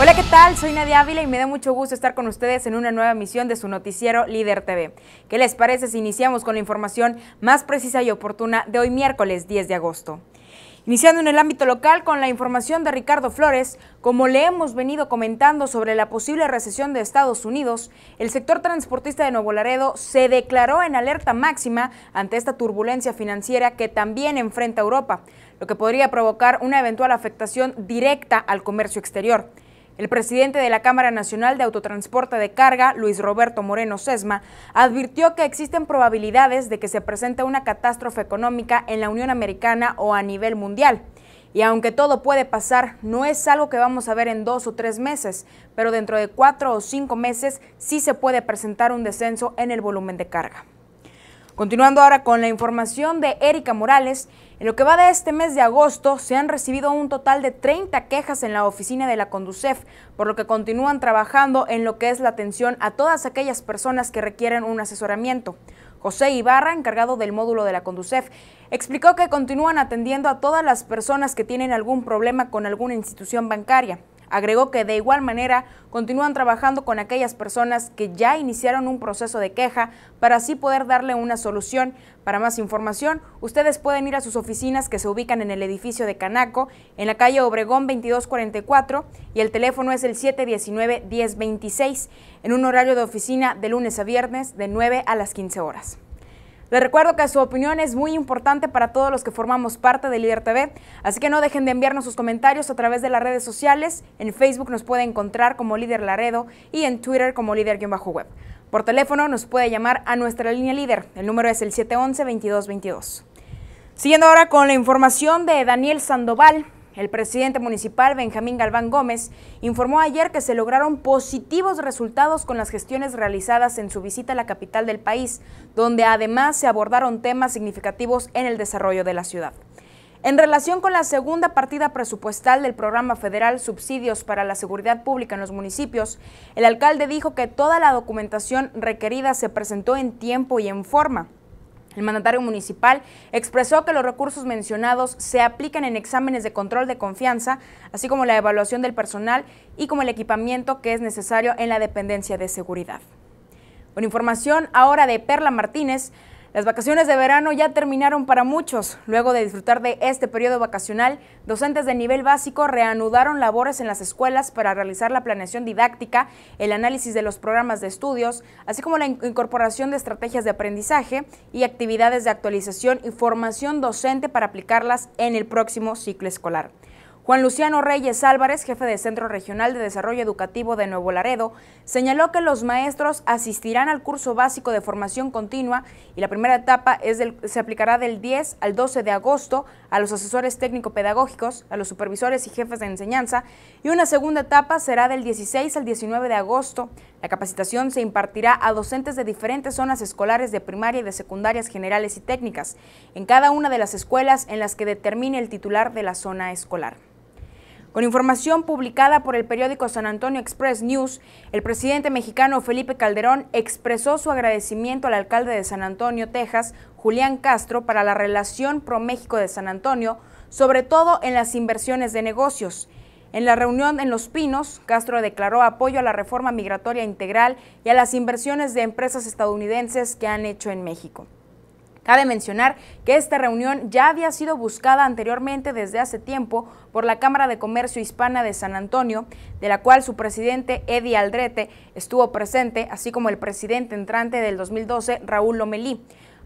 Hola, ¿qué tal? Soy Nadia Ávila y me da mucho gusto estar con ustedes en una nueva emisión de su noticiero Líder TV. ¿Qué les parece si iniciamos con la información más precisa y oportuna de hoy miércoles 10 de agosto? Iniciando en el ámbito local con la información de Ricardo Flores, como le hemos venido comentando sobre la posible recesión de Estados Unidos, el sector transportista de Nuevo Laredo se declaró en alerta máxima ante esta turbulencia financiera que también enfrenta Europa, lo que podría provocar una eventual afectación directa al comercio exterior. El presidente de la Cámara Nacional de Autotransporte de Carga, Luis Roberto Moreno Sesma, advirtió que existen probabilidades de que se presente una catástrofe económica en la Unión Americana o a nivel mundial. Y aunque todo puede pasar, no es algo que vamos a ver en dos o tres meses, pero dentro de cuatro o cinco meses sí se puede presentar un descenso en el volumen de carga. Continuando ahora con la información de Erika Morales, en lo que va de este mes de agosto se han recibido un total de 30 quejas en la oficina de la Conducef, por lo que continúan trabajando en lo que es la atención a todas aquellas personas que requieren un asesoramiento. José Ibarra, encargado del módulo de la Conducef, explicó que continúan atendiendo a todas las personas que tienen algún problema con alguna institución bancaria. Agregó que de igual manera continúan trabajando con aquellas personas que ya iniciaron un proceso de queja para así poder darle una solución. Para más información, ustedes pueden ir a sus oficinas que se ubican en el edificio de Canaco, en la calle Obregón 2244 y el teléfono es el 719-1026, en un horario de oficina de lunes a viernes de 9 a las 15 horas. Les recuerdo que su opinión es muy importante para todos los que formamos parte de Líder TV, así que no dejen de enviarnos sus comentarios a través de las redes sociales. En Facebook nos puede encontrar como Líder Laredo y en Twitter como Líder-Web. Por teléfono nos puede llamar a nuestra línea líder. El número es el 711-2222. Siguiendo ahora con la información de Daniel Sandoval, el presidente municipal Benjamín Galván Gómez informó ayer que se lograron positivos resultados con las gestiones realizadas en su visita a la capital del país, donde además se abordaron temas significativos en el desarrollo de la ciudad. En relación con la segunda partida presupuestal del programa federal Subsidios para la Seguridad Pública en los municipios, el alcalde dijo que toda la documentación requerida se presentó en tiempo y en forma el mandatario municipal expresó que los recursos mencionados se aplican en exámenes de control de confianza, así como la evaluación del personal y como el equipamiento que es necesario en la dependencia de seguridad. Con información ahora de Perla Martínez, las vacaciones de verano ya terminaron para muchos. Luego de disfrutar de este periodo vacacional, docentes de nivel básico reanudaron labores en las escuelas para realizar la planeación didáctica, el análisis de los programas de estudios, así como la incorporación de estrategias de aprendizaje y actividades de actualización y formación docente para aplicarlas en el próximo ciclo escolar. Juan Luciano Reyes Álvarez, jefe de Centro Regional de Desarrollo Educativo de Nuevo Laredo, señaló que los maestros asistirán al curso básico de formación continua y la primera etapa se aplicará del 10 al 12 de agosto a los asesores técnico-pedagógicos, a los supervisores y jefes de enseñanza y una segunda etapa será del 16 al 19 de agosto. La capacitación se impartirá a docentes de diferentes zonas escolares de primaria y de secundarias generales y técnicas en cada una de las escuelas en las que determine el titular de la zona escolar. Con información publicada por el periódico San Antonio Express News, el presidente mexicano Felipe Calderón expresó su agradecimiento al alcalde de San Antonio, Texas, Julián Castro, para la relación pro-México de San Antonio, sobre todo en las inversiones de negocios. En la reunión en Los Pinos, Castro declaró apoyo a la reforma migratoria integral y a las inversiones de empresas estadounidenses que han hecho en México. Cabe mencionar que esta reunión ya había sido buscada anteriormente desde hace tiempo por la Cámara de Comercio Hispana de San Antonio, de la cual su presidente Eddie Aldrete estuvo presente, así como el presidente entrante del 2012, Raúl Lomelí.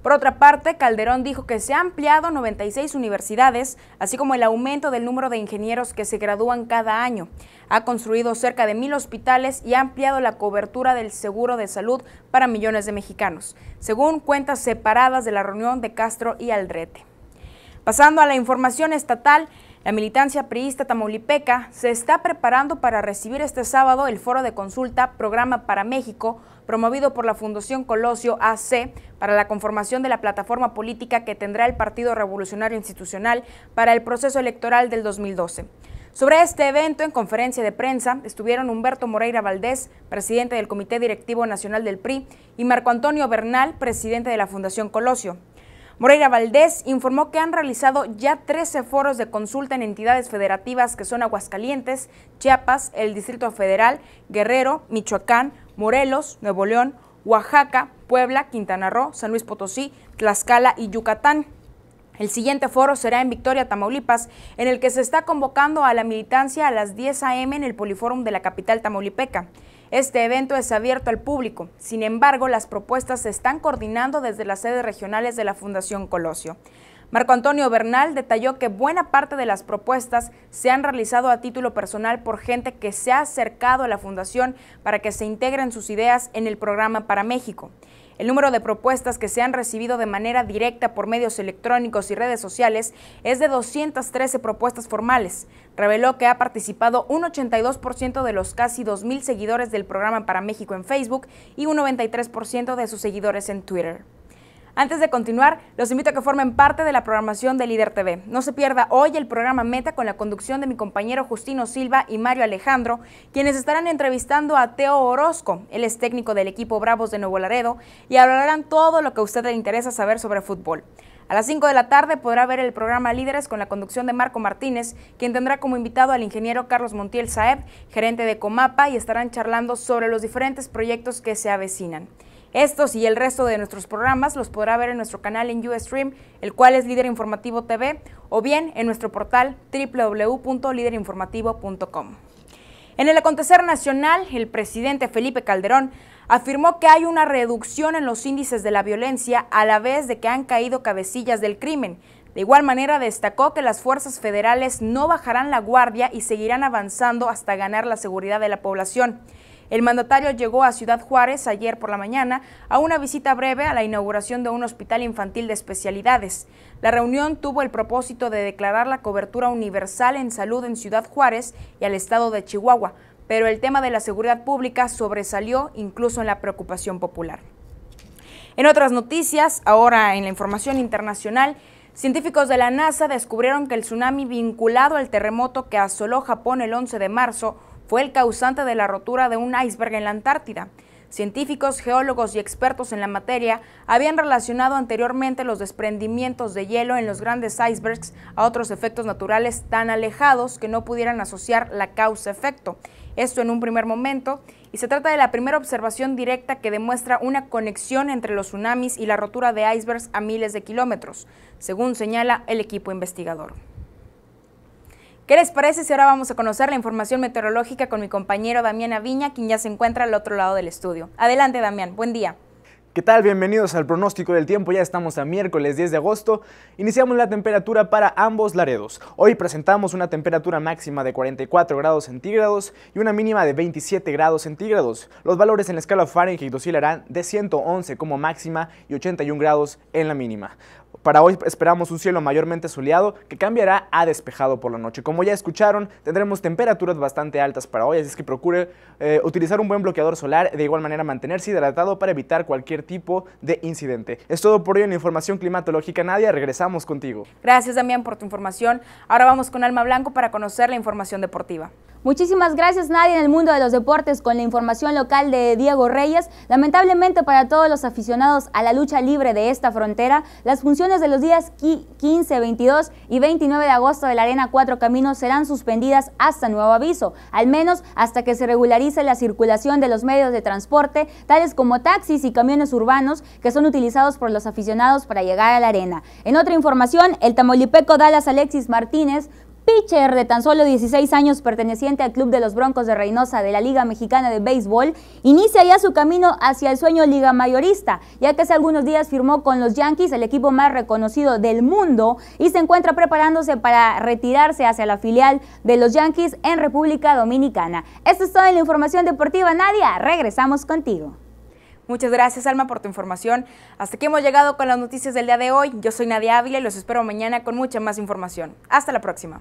Por otra parte, Calderón dijo que se ha ampliado 96 universidades, así como el aumento del número de ingenieros que se gradúan cada año. Ha construido cerca de mil hospitales y ha ampliado la cobertura del seguro de salud para millones de mexicanos, según cuentas separadas de la reunión de Castro y Aldrete. Pasando a la información estatal, la militancia priista tamaulipeca se está preparando para recibir este sábado el foro de consulta Programa para México, promovido por la Fundación Colosio AC para la conformación de la plataforma política que tendrá el Partido Revolucionario Institucional para el proceso electoral del 2012. Sobre este evento, en conferencia de prensa, estuvieron Humberto Moreira Valdés, presidente del Comité Directivo Nacional del PRI, y Marco Antonio Bernal, presidente de la Fundación Colosio. Moreira Valdés informó que han realizado ya 13 foros de consulta en entidades federativas que son Aguascalientes, Chiapas, el Distrito Federal, Guerrero, Michoacán, Morelos, Nuevo León, Oaxaca, Puebla, Quintana Roo, San Luis Potosí, Tlaxcala y Yucatán. El siguiente foro será en Victoria, Tamaulipas, en el que se está convocando a la militancia a las 10 a.m. en el Poliforum de la capital tamaulipeca. Este evento es abierto al público, sin embargo las propuestas se están coordinando desde las sedes regionales de la Fundación Colosio. Marco Antonio Bernal detalló que buena parte de las propuestas se han realizado a título personal por gente que se ha acercado a la Fundación para que se integren sus ideas en el programa para México. El número de propuestas que se han recibido de manera directa por medios electrónicos y redes sociales es de 213 propuestas formales. Reveló que ha participado un 82% de los casi 2.000 seguidores del programa para México en Facebook y un 93% de sus seguidores en Twitter. Antes de continuar, los invito a que formen parte de la programación de Líder TV. No se pierda hoy el programa Meta con la conducción de mi compañero Justino Silva y Mario Alejandro, quienes estarán entrevistando a Teo Orozco. Él es técnico del equipo Bravos de Nuevo Laredo y hablarán todo lo que a usted le interesa saber sobre fútbol. A las 5 de la tarde podrá ver el programa Líderes con la conducción de Marco Martínez, quien tendrá como invitado al ingeniero Carlos Montiel Saeb, gerente de Comapa, y estarán charlando sobre los diferentes proyectos que se avecinan. Estos y el resto de nuestros programas los podrá ver en nuestro canal en Ustream, el cual es Líder Informativo TV, o bien en nuestro portal www.liderinformativo.com. En el acontecer nacional, el presidente Felipe Calderón afirmó que hay una reducción en los índices de la violencia a la vez de que han caído cabecillas del crimen. De igual manera, destacó que las fuerzas federales no bajarán la guardia y seguirán avanzando hasta ganar la seguridad de la población. El mandatario llegó a Ciudad Juárez ayer por la mañana a una visita breve a la inauguración de un hospital infantil de especialidades. La reunión tuvo el propósito de declarar la cobertura universal en salud en Ciudad Juárez y al estado de Chihuahua, pero el tema de la seguridad pública sobresalió incluso en la preocupación popular. En otras noticias, ahora en la información internacional, Científicos de la NASA descubrieron que el tsunami vinculado al terremoto que asoló Japón el 11 de marzo fue el causante de la rotura de un iceberg en la Antártida. Científicos, geólogos y expertos en la materia habían relacionado anteriormente los desprendimientos de hielo en los grandes icebergs a otros efectos naturales tan alejados que no pudieran asociar la causa-efecto. Esto en un primer momento, y se trata de la primera observación directa que demuestra una conexión entre los tsunamis y la rotura de icebergs a miles de kilómetros, según señala el equipo investigador. ¿Qué les parece si ahora vamos a conocer la información meteorológica con mi compañero Damián Aviña, quien ya se encuentra al otro lado del estudio? Adelante, Damián, buen día. ¿Qué tal? Bienvenidos al pronóstico del tiempo, ya estamos a miércoles 10 de agosto. Iniciamos la temperatura para ambos laredos. Hoy presentamos una temperatura máxima de 44 grados centígrados y una mínima de 27 grados centígrados. Los valores en la escala Fahrenheit oscilarán de 111 como máxima y 81 grados en la mínima. Para hoy esperamos un cielo mayormente soleado que cambiará a despejado por la noche. Como ya escucharon, tendremos temperaturas bastante altas para hoy, así es que procure eh, utilizar un buen bloqueador solar, de igual manera mantenerse hidratado para evitar cualquier tipo de incidente. Es todo por hoy en Información Climatológica Nadia, regresamos contigo. Gracias Damián por tu información. Ahora vamos con Alma Blanco para conocer la información deportiva. Muchísimas gracias Nadie en el mundo de los deportes con la información local de Diego Reyes. Lamentablemente para todos los aficionados a la lucha libre de esta frontera, las funciones de los días 15, 22 y 29 de agosto de la Arena Cuatro Caminos serán suspendidas hasta nuevo aviso, al menos hasta que se regularice la circulación de los medios de transporte, tales como taxis y camiones urbanos que son utilizados por los aficionados para llegar a la arena. En otra información, el tamolipeco Dallas Alexis Martínez pitcher de tan solo 16 años perteneciente al club de los Broncos de Reynosa de la Liga Mexicana de Béisbol, inicia ya su camino hacia el sueño liga mayorista, ya que hace algunos días firmó con los Yankees, el equipo más reconocido del mundo, y se encuentra preparándose para retirarse hacia la filial de los Yankees en República Dominicana. Esto es toda la información deportiva, Nadia. Regresamos contigo. Muchas gracias, Alma, por tu información. Hasta aquí hemos llegado con las noticias del día de hoy. Yo soy Nadia Ávila y los espero mañana con mucha más información. Hasta la próxima.